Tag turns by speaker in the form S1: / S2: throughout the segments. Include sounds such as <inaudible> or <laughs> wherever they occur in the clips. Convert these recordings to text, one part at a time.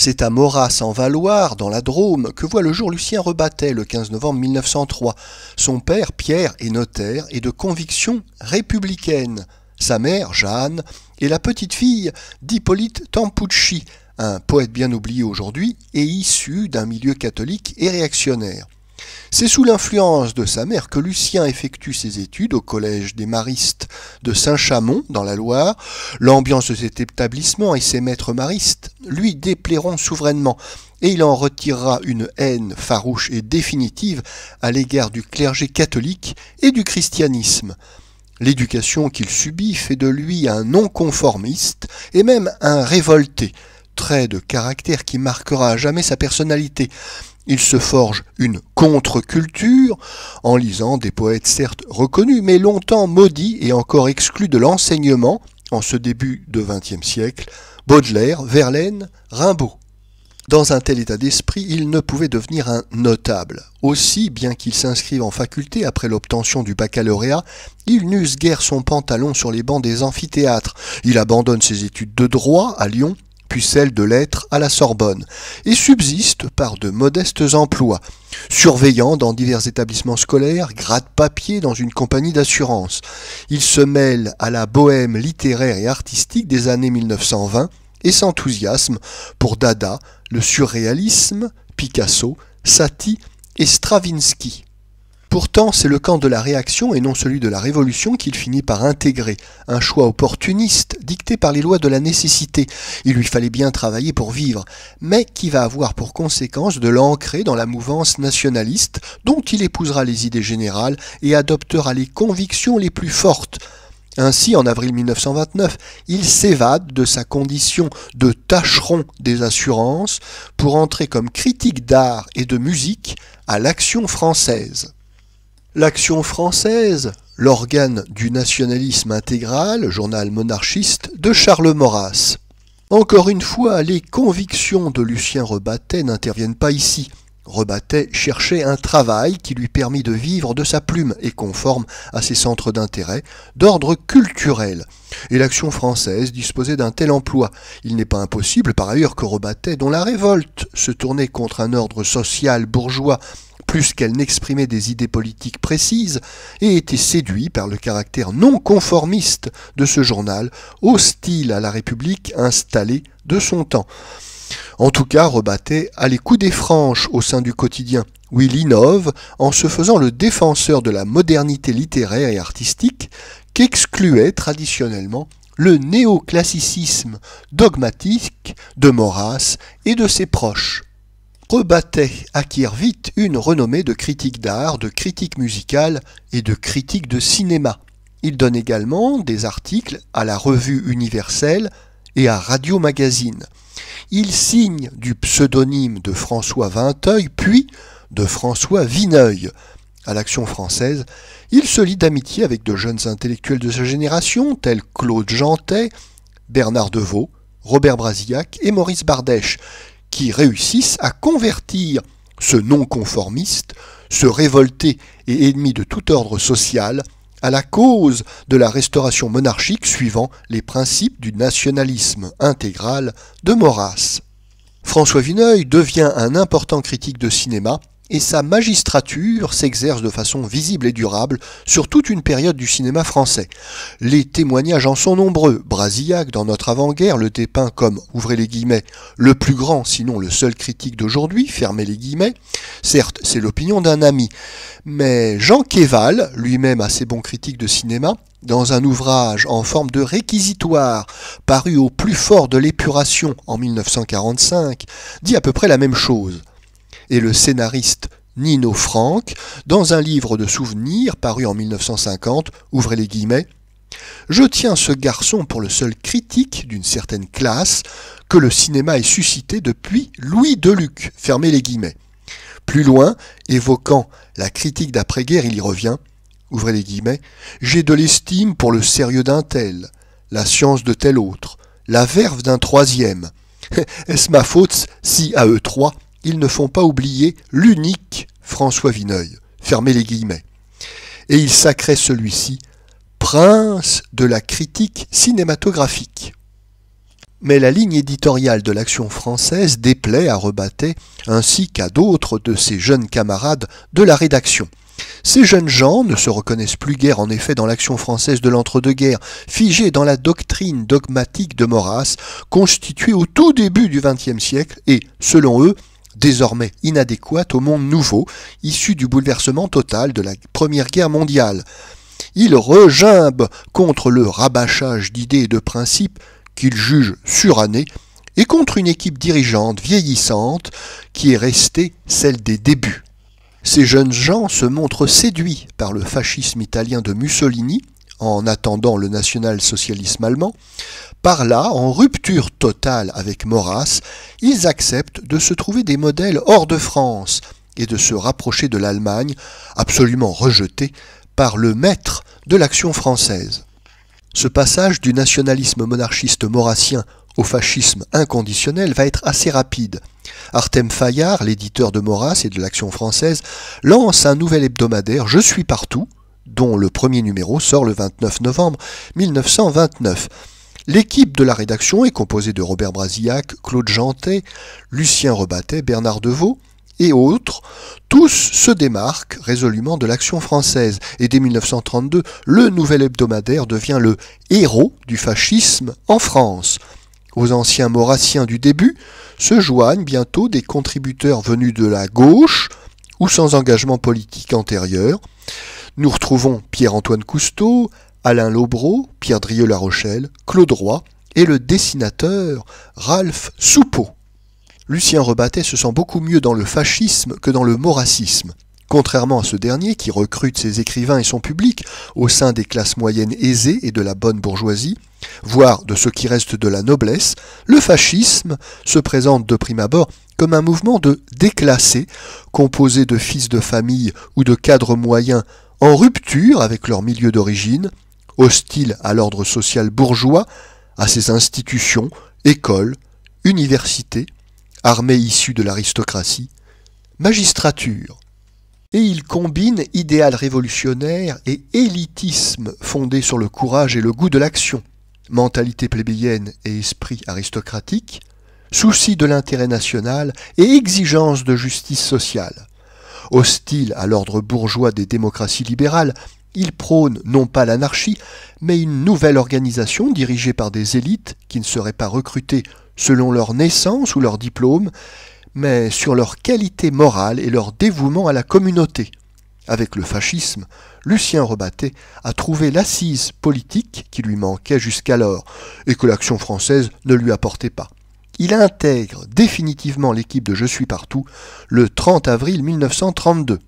S1: C'est à Moras en Valoir, dans la Drôme, que voit le jour Lucien Rebattet le 15 novembre 1903. Son père, Pierre, est notaire et de conviction républicaine. Sa mère, Jeanne, est la petite-fille d'Hippolyte Tampucci, un poète bien oublié aujourd'hui et issu d'un milieu catholique et réactionnaire. C'est sous l'influence de sa mère que Lucien effectue ses études au collège des maristes de Saint-Chamond, dans la Loire. L'ambiance de cet établissement et ses maîtres maristes lui déplairont souverainement, et il en retirera une haine farouche et définitive à l'égard du clergé catholique et du christianisme. L'éducation qu'il subit fait de lui un non-conformiste et même un révolté trait de caractère qui marquera à jamais sa personnalité. Il se forge une contre-culture en lisant des poètes certes reconnus, mais longtemps maudits et encore exclus de l'enseignement en ce début de XXe siècle, Baudelaire, Verlaine, Rimbaud. Dans un tel état d'esprit, il ne pouvait devenir un notable. Aussi, bien qu'il s'inscrive en faculté après l'obtention du baccalauréat, il n'use guère son pantalon sur les bancs des amphithéâtres. Il abandonne ses études de droit à Lyon puis celle de lettres à la Sorbonne, et subsiste par de modestes emplois, surveillant dans divers établissements scolaires, grade-papier dans une compagnie d'assurance. Il se mêle à la bohème littéraire et artistique des années 1920 et s'enthousiasme pour Dada, le surréalisme, Picasso, Satie et Stravinsky. Pourtant, c'est le camp de la réaction et non celui de la révolution qu'il finit par intégrer, un choix opportuniste dicté par les lois de la nécessité. Il lui fallait bien travailler pour vivre, mais qui va avoir pour conséquence de l'ancrer dans la mouvance nationaliste dont il épousera les idées générales et adoptera les convictions les plus fortes. Ainsi, en avril 1929, il s'évade de sa condition de tâcheron des assurances pour entrer comme critique d'art et de musique à l'action française. L'Action française, l'organe du nationalisme intégral, journal monarchiste de Charles Maurras. Encore une fois, les convictions de Lucien Rebattet n'interviennent pas ici. Rebattet cherchait un travail qui lui permit de vivre de sa plume et conforme à ses centres d'intérêt d'ordre culturel. Et l'action française disposait d'un tel emploi. Il n'est pas impossible par ailleurs que Rebattet, dont la révolte se tournait contre un ordre social bourgeois plus qu'elle n'exprimait des idées politiques précises, et était séduit par le caractère non conformiste de ce journal, hostile à la République installée de son temps. En tout cas, rebattait à les coups des franches au sein du quotidien, où il innove en se faisant le défenseur de la modernité littéraire et artistique qu'excluait traditionnellement le néoclassicisme dogmatique de Maurras et de ses proches. Rebattet acquiert vite une renommée de critique d'art, de critique musicale et de critique de cinéma. Il donne également des articles à la revue universelle et à Radio Magazine. Il signe du pseudonyme de François Vinteuil, puis de François Vineuil. À l'Action française, il se lie d'amitié avec de jeunes intellectuels de sa génération, tels Claude Jantet, Bernard Deveau, Robert Brasillac et Maurice Bardèche, qui réussissent à convertir ce non-conformiste, ce révolté et ennemi de tout ordre social, à la cause de la restauration monarchique suivant les principes du nationalisme intégral de Maurras. François Vineuil devient un important critique de cinéma et sa magistrature s'exerce de façon visible et durable sur toute une période du cinéma français. Les témoignages en sont nombreux. Brasillac, dans notre avant-guerre, le dépeint comme, ouvrez les guillemets, le plus grand, sinon le seul critique d'aujourd'hui, fermez les guillemets. Certes, c'est l'opinion d'un ami. Mais Jean Kéval, lui-même assez bon critique de cinéma, dans un ouvrage en forme de réquisitoire, paru au plus fort de l'épuration en 1945, dit à peu près la même chose et le scénariste Nino Frank dans un livre de souvenirs paru en 1950, ouvrez les guillemets, je tiens ce garçon pour le seul critique d'une certaine classe que le cinéma ait suscité depuis Louis Deluc. Fermez les guillemets. Plus loin, évoquant la critique d'après-guerre, il y revient. Ouvrez les guillemets. J'ai de l'estime pour le sérieux d'un tel, la science de tel autre, la verve d'un troisième. <laughs> Est-ce ma faute si à eux trois ils ne font pas oublier l'unique François Vineuil. Fermez les guillemets. Et il sacrait celui-ci prince de la critique cinématographique. Mais la ligne éditoriale de l'Action française déplaît à Rebattet ainsi qu'à d'autres de ses jeunes camarades de la rédaction. Ces jeunes gens ne se reconnaissent plus guère en effet dans l'action française de l'entre-deux-guerres, figée dans la doctrine dogmatique de Maurras, constituée au tout début du XXe siècle et, selon eux, désormais inadéquate au monde nouveau, issu du bouleversement total de la Première Guerre mondiale. Il regimbe contre le rabâchage d'idées et de principes qu'il juge surannés et contre une équipe dirigeante vieillissante qui est restée celle des débuts. Ces jeunes gens se montrent séduits par le fascisme italien de Mussolini en attendant le national-socialisme allemand, par là, en rupture totale avec Maurras, ils acceptent de se trouver des modèles hors de France et de se rapprocher de l'Allemagne, absolument rejetée par le maître de l'action française. Ce passage du nationalisme monarchiste maurassien au fascisme inconditionnel va être assez rapide. Artem Fayard, l'éditeur de Maurras et de l'Action française, lance un nouvel hebdomadaire Je suis partout, dont le premier numéro sort le 29 novembre 1929. L'équipe de la rédaction est composée de Robert Brasillac, Claude Jantet, Lucien Rebattet, Bernard Deveau et autres, tous se démarquent résolument de l'action française. Et dès 1932, le nouvel hebdomadaire devient le héros du fascisme en France. Aux anciens maurassiens du début se joignent bientôt des contributeurs venus de la gauche ou sans engagement politique antérieur. Nous retrouvons Pierre-Antoine Cousteau, Alain Lobreau, Pierre Drieux-La Rochelle, Claude Roy et le dessinateur Ralph Soupeau. Lucien Rebattet se sent beaucoup mieux dans le fascisme que dans le moracisme. Contrairement à ce dernier qui recrute ses écrivains et son public au sein des classes moyennes aisées et de la bonne bourgeoisie, voire de ce qui reste de la noblesse, le fascisme se présente de prime abord comme un mouvement de déclassés, composé de fils de famille ou de cadres moyens en rupture avec leur milieu d'origine, hostile à l'ordre social bourgeois, à ses institutions, écoles, universités, armées issues de l'aristocratie, magistrature. Et ils combinent idéal révolutionnaire et élitisme fondé sur le courage et le goût de l'action, mentalité plébéienne et esprit aristocratique, souci de l'intérêt national et exigence de justice sociale. Hostile à l'ordre bourgeois des démocraties libérales, il prône non pas l'anarchie, mais une nouvelle organisation dirigée par des élites qui ne seraient pas recrutées selon leur naissance ou leur diplôme, mais sur leur qualité morale et leur dévouement à la communauté. Avec le fascisme, Lucien Rebatté a trouvé l'assise politique qui lui manquait jusqu'alors et que l'action française ne lui apportait pas il intègre définitivement l'équipe de Je suis partout le 30 avril 1932.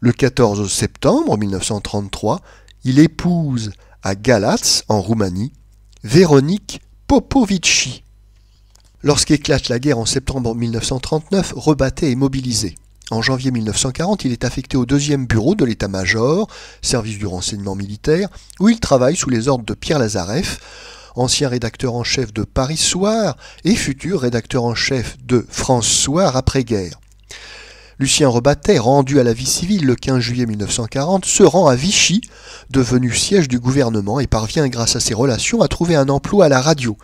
S1: Le 14 septembre 1933, il épouse à Galatz, en Roumanie, Véronique Popovici. Lorsqu'éclate la guerre en septembre 1939, rebatté et mobilisé. En janvier 1940, il est affecté au deuxième bureau de l'état-major, service du renseignement militaire, où il travaille sous les ordres de Pierre Lazareff, ancien rédacteur en chef de Paris Soir et futur rédacteur en chef de France Soir après-guerre. Lucien Rebattet, rendu à la vie civile le 15 juillet 1940, se rend à Vichy, devenu siège du gouvernement, et parvient grâce à ses relations à trouver un emploi à la radio.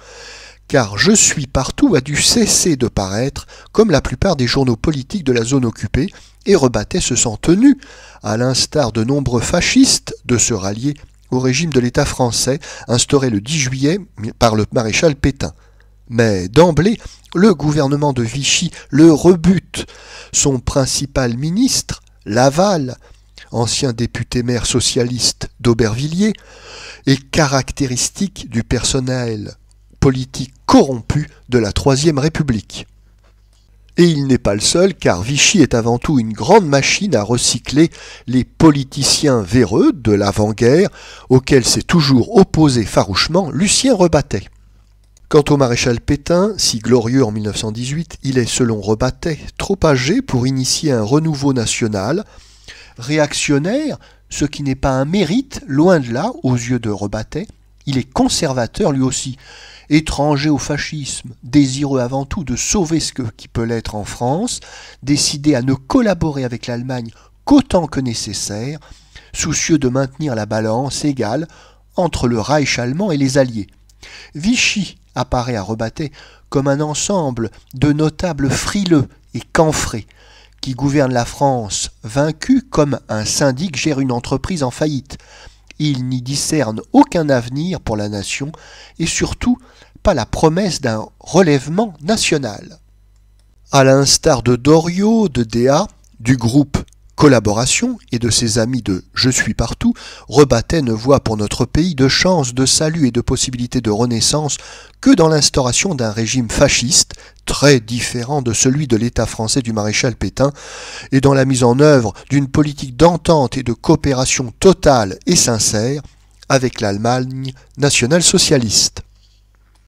S1: Car Je suis partout a dû cesser de paraître, comme la plupart des journaux politiques de la zone occupée, et Rebattet se sent tenu, à l'instar de nombreux fascistes, de se rallier au régime de l'État français, instauré le 10 juillet par le maréchal Pétain. Mais d'emblée, le gouvernement de Vichy le rebute. Son principal ministre, Laval, ancien député maire socialiste d'Aubervilliers, est caractéristique du personnel politique corrompu de la Troisième République. Et il n'est pas le seul, car Vichy est avant tout une grande machine à recycler les politiciens véreux de l'avant-guerre, auxquels s'est toujours opposé farouchement Lucien Rebattet. Quant au maréchal Pétain, si glorieux en 1918, il est, selon Rebattet, trop âgé pour initier un renouveau national, réactionnaire, ce qui n'est pas un mérite, loin de là, aux yeux de Rebattet, il est conservateur lui aussi étranger au fascisme, désireux avant tout de sauver ce qui peut l'être en France, décidé à ne collaborer avec l'Allemagne qu'autant que nécessaire, soucieux de maintenir la balance égale entre le Reich allemand et les Alliés. Vichy apparaît à Rebattet comme un ensemble de notables frileux et canfrés qui gouvernent la France vaincue comme un syndic gère une entreprise en faillite, il n'y discerne aucun avenir pour la nation et surtout pas la promesse d'un relèvement national. À l'instar de Doriot, de Dea, du groupe collaboration et de ses amis de Je suis partout rebattait ne voit pour notre pays de chance, de salut et de possibilité de renaissance que dans l'instauration d'un régime fasciste, très différent de celui de l'État français du maréchal Pétain, et dans la mise en œuvre d'une politique d'entente et de coopération totale et sincère avec l'Allemagne nationale socialiste.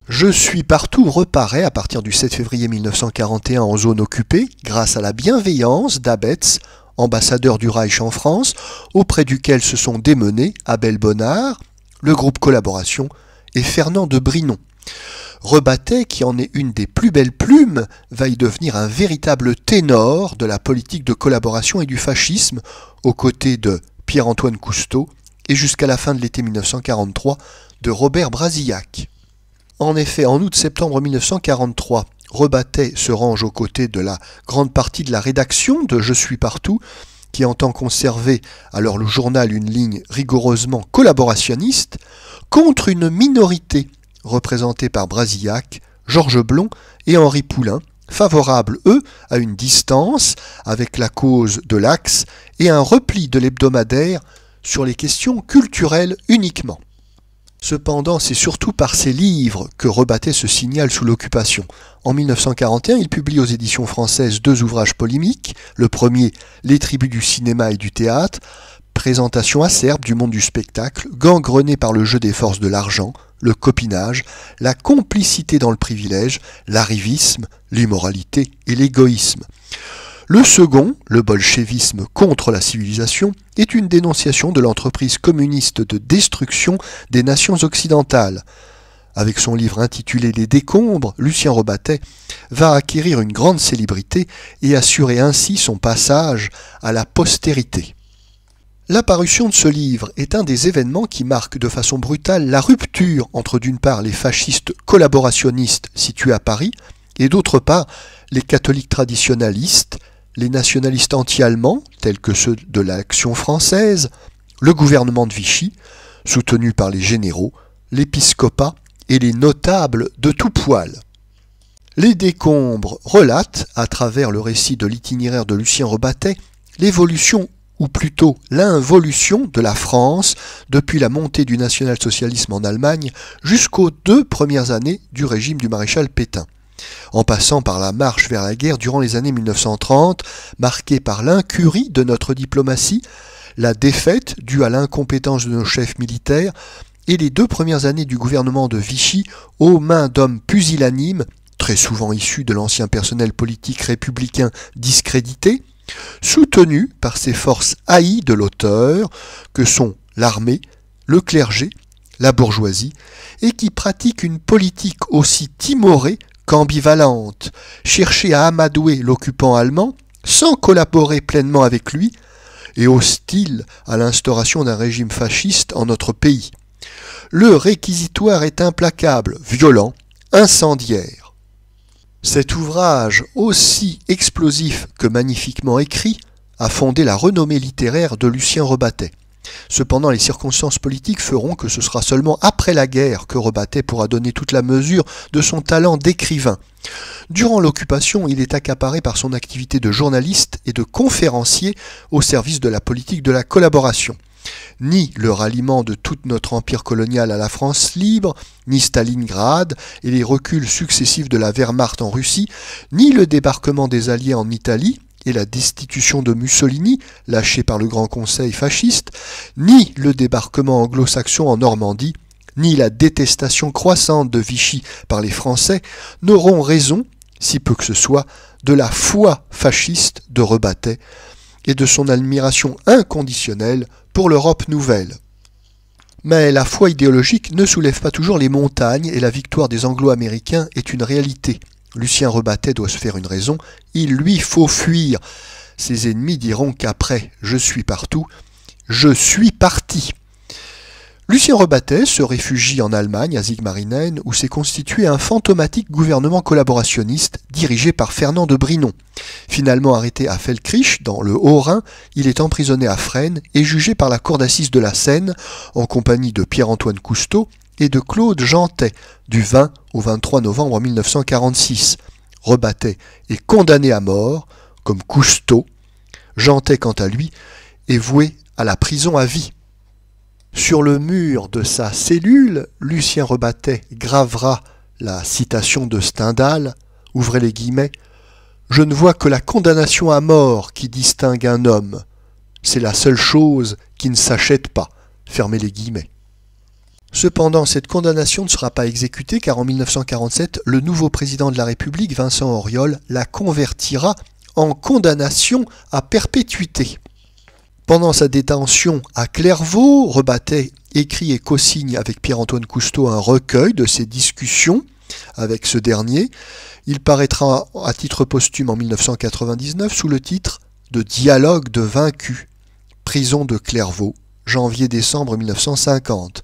S1: Je suis partout reparaît à partir du 7 février 1941 en zone occupée grâce à la bienveillance d'Abetz, ambassadeur du Reich en France, auprès duquel se sont démenés Abel Bonnard, le groupe Collaboration et Fernand de Brinon. Rebattet, qui en est une des plus belles plumes, va y devenir un véritable ténor de la politique de collaboration et du fascisme, aux côtés de Pierre-Antoine Cousteau et jusqu'à la fin de l'été 1943 de Robert Brasillac. En effet, en août-septembre 1943, rebattait se range aux côtés de la grande partie de la rédaction de Je suis partout, qui entend conserver alors le journal une ligne rigoureusement collaborationniste, contre une minorité représentée par Brasillac, Georges Blond et Henri Poulain, favorables, eux, à une distance avec la cause de l'Axe et un repli de l'hebdomadaire sur les questions culturelles uniquement. Cependant, c'est surtout par ses livres que rebattait ce signal sous l'occupation. En 1941, il publie aux éditions françaises deux ouvrages polémiques. Le premier, Les tribus du cinéma et du théâtre, présentation acerbe du monde du spectacle, gangrené par le jeu des forces de l'argent, le copinage, la complicité dans le privilège, l'arrivisme, l'immoralité et l'égoïsme. Le second, le bolchevisme contre la civilisation, est une dénonciation de l'entreprise communiste de destruction des nations occidentales. Avec son livre intitulé Les décombres, Lucien Robatet va acquérir une grande célébrité et assurer ainsi son passage à la postérité. L'apparition de ce livre est un des événements qui marque de façon brutale la rupture entre d'une part les fascistes collaborationnistes situés à Paris et d'autre part les catholiques traditionalistes les nationalistes anti-allemands, tels que ceux de l'Action française, le gouvernement de Vichy, soutenu par les généraux, l'épiscopat et les notables de tout poil. Les décombres relatent, à travers le récit de l'itinéraire de Lucien Robatet, l'évolution ou plutôt l'involution de la France depuis la montée du national-socialisme en Allemagne jusqu'aux deux premières années du régime du maréchal Pétain en passant par la marche vers la guerre durant les années 1930, marquée par l'incurie de notre diplomatie, la défaite due à l'incompétence de nos chefs militaires et les deux premières années du gouvernement de Vichy aux mains d'hommes pusillanimes, très souvent issus de l'ancien personnel politique républicain discrédité, soutenus par ces forces haïes de l'auteur que sont l'armée, le clergé, la bourgeoisie, et qui pratiquent une politique aussi timorée ambivalente, chercher à amadouer l'occupant allemand sans collaborer pleinement avec lui et hostile à l'instauration d'un régime fasciste en notre pays. Le réquisitoire est implacable, violent, incendiaire. Cet ouvrage, aussi explosif que magnifiquement écrit, a fondé la renommée littéraire de Lucien Rebattet. Cependant, les circonstances politiques feront que ce sera seulement après la guerre que Rebattet pourra donner toute la mesure de son talent d'écrivain. Durant l'occupation, il est accaparé par son activité de journaliste et de conférencier au service de la politique de la collaboration. Ni le ralliement de tout notre empire colonial à la France libre, ni Stalingrad et les reculs successifs de la Wehrmacht en Russie, ni le débarquement des Alliés en Italie, et la destitution de Mussolini, lâchée par le Grand Conseil fasciste, ni le débarquement anglo-saxon en Normandie, ni la détestation croissante de Vichy par les Français n'auront raison, si peu que ce soit, de la foi fasciste de Rebattet et de son admiration inconditionnelle pour l'Europe nouvelle. Mais la foi idéologique ne soulève pas toujours les montagnes et la victoire des Anglo-Américains est une réalité. Lucien Rebattet doit se faire une raison, il lui faut fuir. Ses ennemis diront qu'après je suis partout, je suis parti. Lucien Rebattet se réfugie en Allemagne, à Zigmarinen, où s'est constitué un fantomatique gouvernement collaborationniste dirigé par Fernand de Brinon. Finalement arrêté à Felkrich, dans le Haut-Rhin, il est emprisonné à Fresnes et jugé par la cour d'assises de la Seine, en compagnie de Pierre-Antoine Cousteau, et de Claude Jantet du 20 au 23 novembre 1946. rebattait et condamné à mort, comme Cousteau, Jantet quant à lui est voué à la prison à vie. Sur le mur de sa cellule, Lucien Rebattet gravera la citation de Stendhal, ouvrez les guillemets, Je ne vois que la condamnation à mort qui distingue un homme. C'est la seule chose qui ne s'achète pas. Fermez les guillemets. Cependant, cette condamnation ne sera pas exécutée car en 1947, le nouveau président de la République, Vincent Auriol, la convertira en condamnation à perpétuité. Pendant sa détention à Clairvaux, rebattait, écrit et co-signe avec Pierre-Antoine Cousteau un recueil de ses discussions avec ce dernier. Il paraîtra à titre posthume en 1999 sous le titre de Dialogue de vaincus, prison de Clairvaux, janvier-décembre 1950.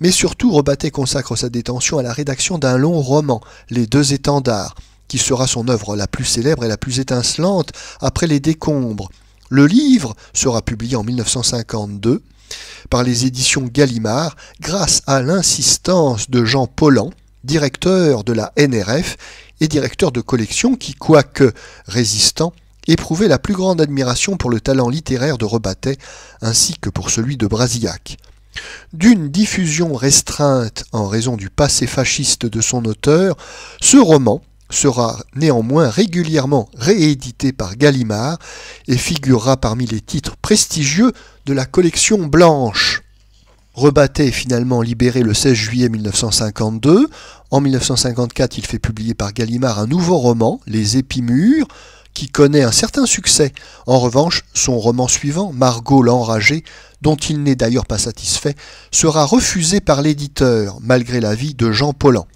S1: Mais surtout, Robaté consacre sa détention à la rédaction d'un long roman, Les deux étendards, qui sera son œuvre la plus célèbre et la plus étincelante après Les décombres. Le livre sera publié en 1952 par les éditions Gallimard grâce à l'insistance de Jean Pollan, directeur de la NRF et directeur de collection qui, quoique résistant, éprouvait la plus grande admiration pour le talent littéraire de Rebattet ainsi que pour celui de Brasillac. D'une diffusion restreinte en raison du passé fasciste de son auteur, ce roman sera néanmoins régulièrement réédité par Gallimard et figurera parmi les titres prestigieux de la collection Blanche. Rebattet est finalement libéré le 16 juillet 1952. En 1954, il fait publier par Gallimard un nouveau roman, Les Épimures, qui connaît un certain succès. En revanche, son roman suivant, Margot l'enragée, dont il n'est d'ailleurs pas satisfait, sera refusé par l'éditeur, malgré l'avis de Jean Paulan.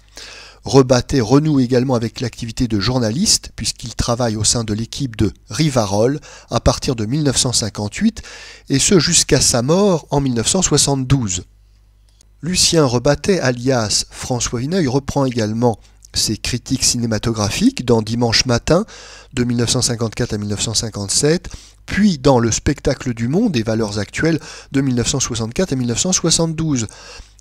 S1: Rebatté renoue également avec l'activité de journaliste, puisqu'il travaille au sein de l'équipe de Rivarol à partir de 1958, et ce jusqu'à sa mort en 1972. Lucien Rebatté, alias François Vineuil, reprend également ses critiques cinématographiques dans Dimanche matin de 1954 à 1957, puis dans Le spectacle du monde et valeurs actuelles de 1964 à 1972.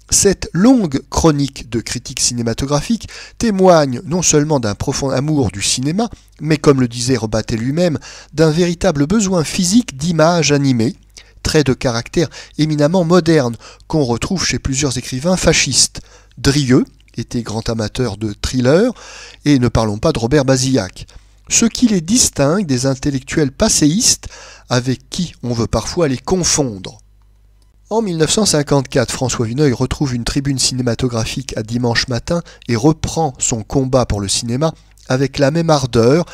S1: Cette longue chronique de critiques cinématographiques témoigne non seulement d'un profond amour du cinéma, mais comme le disait Robatet lui-même, d'un véritable besoin physique d'images animées, traits de caractère éminemment moderne qu'on retrouve chez plusieurs écrivains fascistes. Drieux, était grand amateur de thriller, et ne parlons pas de Robert Bazillac. Ce qui les distingue des intellectuels passéistes avec qui on veut parfois les confondre. En 1954, François Vineuil retrouve une tribune cinématographique à dimanche matin et reprend son combat pour le cinéma avec la même ardeur,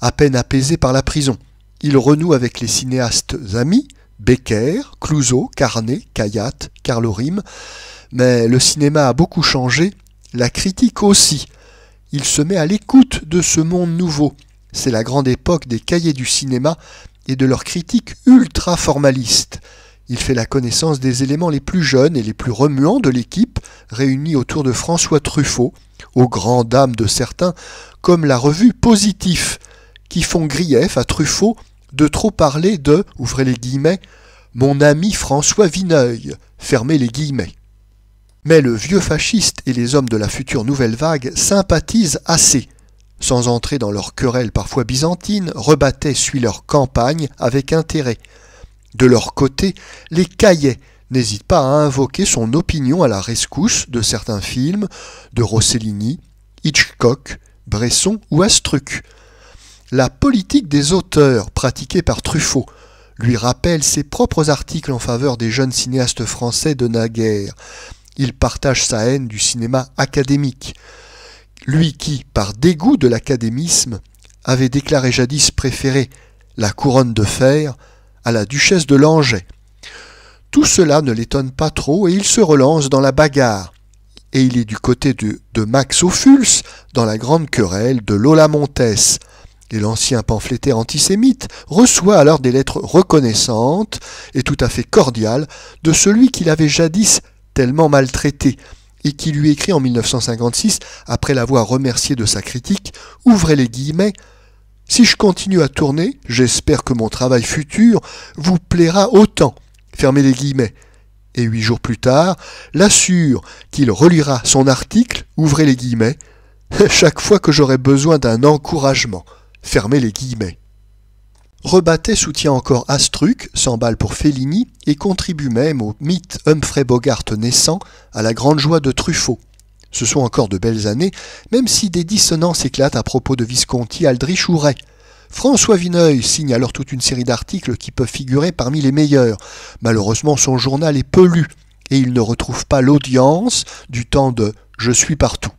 S1: à peine apaisée par la prison. Il renoue avec les cinéastes amis, Becker, Clouseau, Carnet, Cayatte, Carlo Rime, mais le cinéma a beaucoup changé la critique aussi. Il se met à l'écoute de ce monde nouveau. C'est la grande époque des cahiers du cinéma et de leur critique ultra formaliste Il fait la connaissance des éléments les plus jeunes et les plus remuants de l'équipe, réunis autour de François Truffaut, aux grandes dames de certains, comme la revue Positif, qui font grief à Truffaut de trop parler de, ouvrez les guillemets, mon ami François Vineuil, fermez les guillemets. Mais le vieux fasciste et les hommes de la future nouvelle vague sympathisent assez. Sans entrer dans leurs querelles parfois byzantines, rebattaient suit leur campagne avec intérêt. De leur côté, les caillets n'hésitent pas à invoquer son opinion à la rescousse de certains films de Rossellini, Hitchcock, Bresson ou Astruc. La politique des auteurs pratiquée par Truffaut lui rappelle ses propres articles en faveur des jeunes cinéastes français de naguère. Il partage sa haine du cinéma académique. Lui qui, par dégoût de l'académisme, avait déclaré jadis préférer la couronne de fer à la duchesse de Langeais. Tout cela ne l'étonne pas trop et il se relance dans la bagarre. Et il est du côté de, Max Ophuls dans la grande querelle de Lola Montès. Et l'ancien pamphlétaire antisémite reçoit alors des lettres reconnaissantes et tout à fait cordiales de celui qu'il avait jadis tellement maltraité, et qui lui écrit en 1956, après l'avoir remercié de sa critique, ouvrez les guillemets, Si je continue à tourner, j'espère que mon travail futur vous plaira autant. Fermez les guillemets. Et huit jours plus tard, l'assure qu'il relira son article, ouvrez les guillemets, <laughs> chaque fois que j'aurai besoin d'un encouragement. Fermez les guillemets. Rebattet soutient encore Astruc, s'emballe pour Fellini, et contribue même au mythe Humphrey Bogart naissant, à la grande joie de Truffaut. Ce sont encore de belles années, même si des dissonances éclatent à propos de Visconti, Aldrich ou Ray. François Vineuil signe alors toute une série d'articles qui peuvent figurer parmi les meilleurs. Malheureusement, son journal est pelu et il ne retrouve pas l'audience du temps de Je suis partout.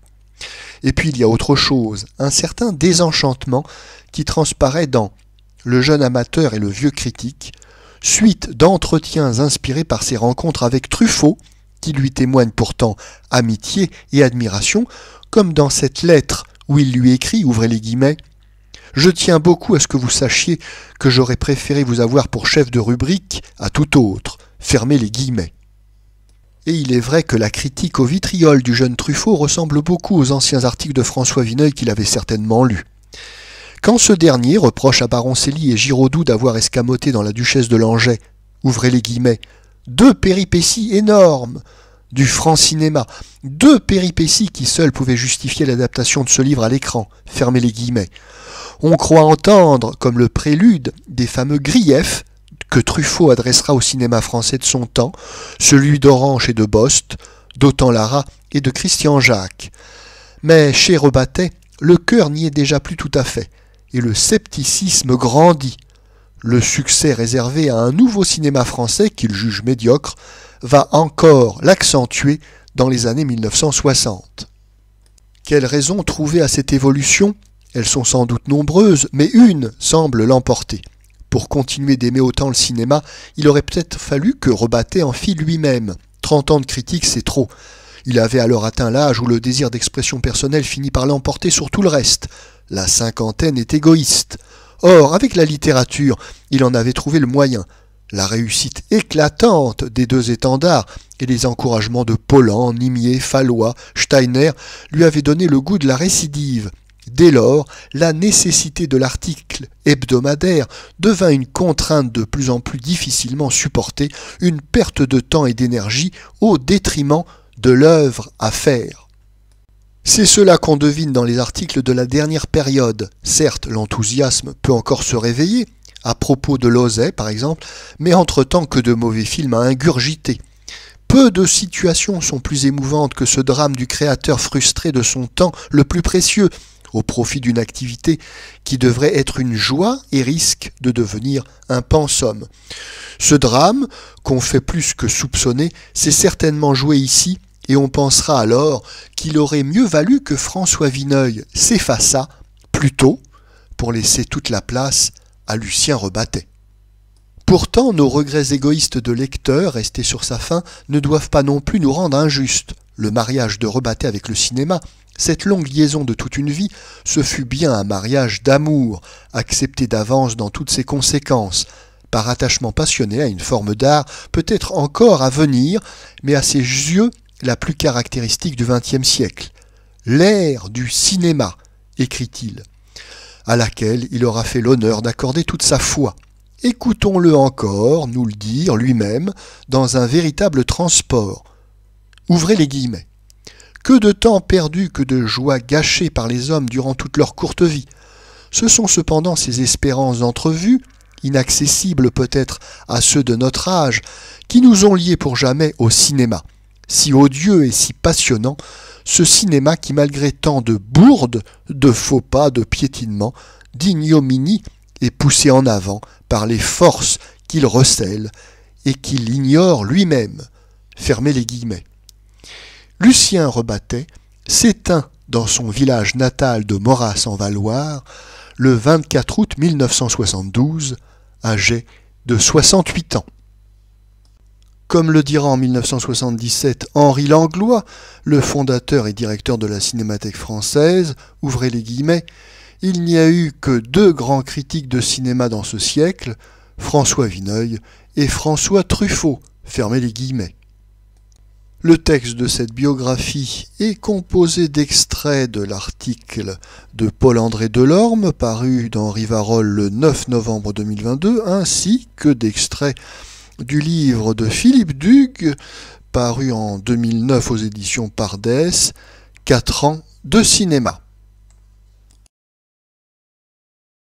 S1: Et puis il y a autre chose, un certain désenchantement qui transparaît dans le jeune amateur et le vieux critique, suite d'entretiens inspirés par ses rencontres avec Truffaut, qui lui témoigne pourtant amitié et admiration, comme dans cette lettre où il lui écrit, ouvrez les guillemets, Je tiens beaucoup à ce que vous sachiez que j'aurais préféré vous avoir pour chef de rubrique à tout autre, fermez les guillemets. Et il est vrai que la critique au vitriol du jeune Truffaut ressemble beaucoup aux anciens articles de François Vineuil qu'il avait certainement lus. Quand ce dernier reproche à Baroncelli et Giraudoux d'avoir escamoté dans la duchesse de Langeais, ouvrez les guillemets, deux péripéties énormes du franc cinéma, deux péripéties qui seules pouvaient justifier l'adaptation de ce livre à l'écran, fermez les guillemets. On croit entendre, comme le prélude des fameux griefs que Truffaut adressera au cinéma français de son temps, celui d'Orange et de Bost, d'Autant Lara et de Christian Jacques. Mais chez Rebattet, le cœur n'y est déjà plus tout à fait et le scepticisme grandit. Le succès réservé à un nouveau cinéma français qu'il juge médiocre va encore l'accentuer dans les années 1960. Quelles raisons trouver à cette évolution Elles sont sans doute nombreuses, mais une semble l'emporter. Pour continuer d'aimer autant le cinéma, il aurait peut-être fallu que Rebattet en fît lui-même. 30 ans de critique, c'est trop. Il avait alors atteint l'âge où le désir d'expression personnelle finit par l'emporter sur tout le reste. La cinquantaine est égoïste. Or, avec la littérature, il en avait trouvé le moyen. La réussite éclatante des deux étendards et les encouragements de Pollan, Nimier, Fallois, Steiner lui avaient donné le goût de la récidive. Dès lors, la nécessité de l'article hebdomadaire devint une contrainte de plus en plus difficilement supportée, une perte de temps et d'énergie au détriment de l'œuvre à faire. C'est cela qu'on devine dans les articles de la dernière période. Certes, l'enthousiasme peut encore se réveiller, à propos de Lozay par exemple, mais entre-temps que de mauvais films à ingurgiter. Peu de situations sont plus émouvantes que ce drame du créateur frustré de son temps le plus précieux, au profit d'une activité qui devrait être une joie et risque de devenir un pensum. Ce drame, qu'on fait plus que soupçonner, s'est certainement joué ici et on pensera alors qu'il aurait mieux valu que François Vineuil s'effaçât plutôt pour laisser toute la place à Lucien Rebattet. Pourtant, nos regrets égoïstes de lecteur, restés sur sa fin, ne doivent pas non plus nous rendre injustes. Le mariage de Rebattet avec le cinéma, cette longue liaison de toute une vie, ce fut bien un mariage d'amour, accepté d'avance dans toutes ses conséquences, par attachement passionné à une forme d'art, peut-être encore à venir, mais à ses yeux la plus caractéristique du XXe siècle, l'ère du cinéma, écrit-il, à laquelle il aura fait l'honneur d'accorder toute sa foi. Écoutons-le encore nous le dire lui-même dans un véritable transport. Ouvrez les guillemets. Que de temps perdu, que de joie gâchée par les hommes durant toute leur courte vie. Ce sont cependant ces espérances entrevues, inaccessibles peut-être à ceux de notre âge, qui nous ont liés pour jamais au cinéma si odieux et si passionnant, ce cinéma qui, malgré tant de bourdes, de faux pas, de piétinements, d'ignominie, est poussé en avant par les forces qu'il recèle et qu'il ignore lui-même. Fermez les guillemets. Lucien Rebattet s'éteint dans son village natal de Moras en Valoir le 24 août 1972, âgé de 68 ans. Comme le dira en 1977 Henri Langlois, le fondateur et directeur de la Cinémathèque française, ouvrez les guillemets, il n'y a eu que deux grands critiques de cinéma dans ce siècle, François Vineuil et François Truffaut, fermez les guillemets. Le texte de cette biographie est composé d'extraits de l'article de Paul-André Delorme paru dans Rivarol le 9 novembre 2022 ainsi que d'extraits du livre de Philippe Dugue, paru en 2009 aux éditions Pardès, 4 ans de cinéma.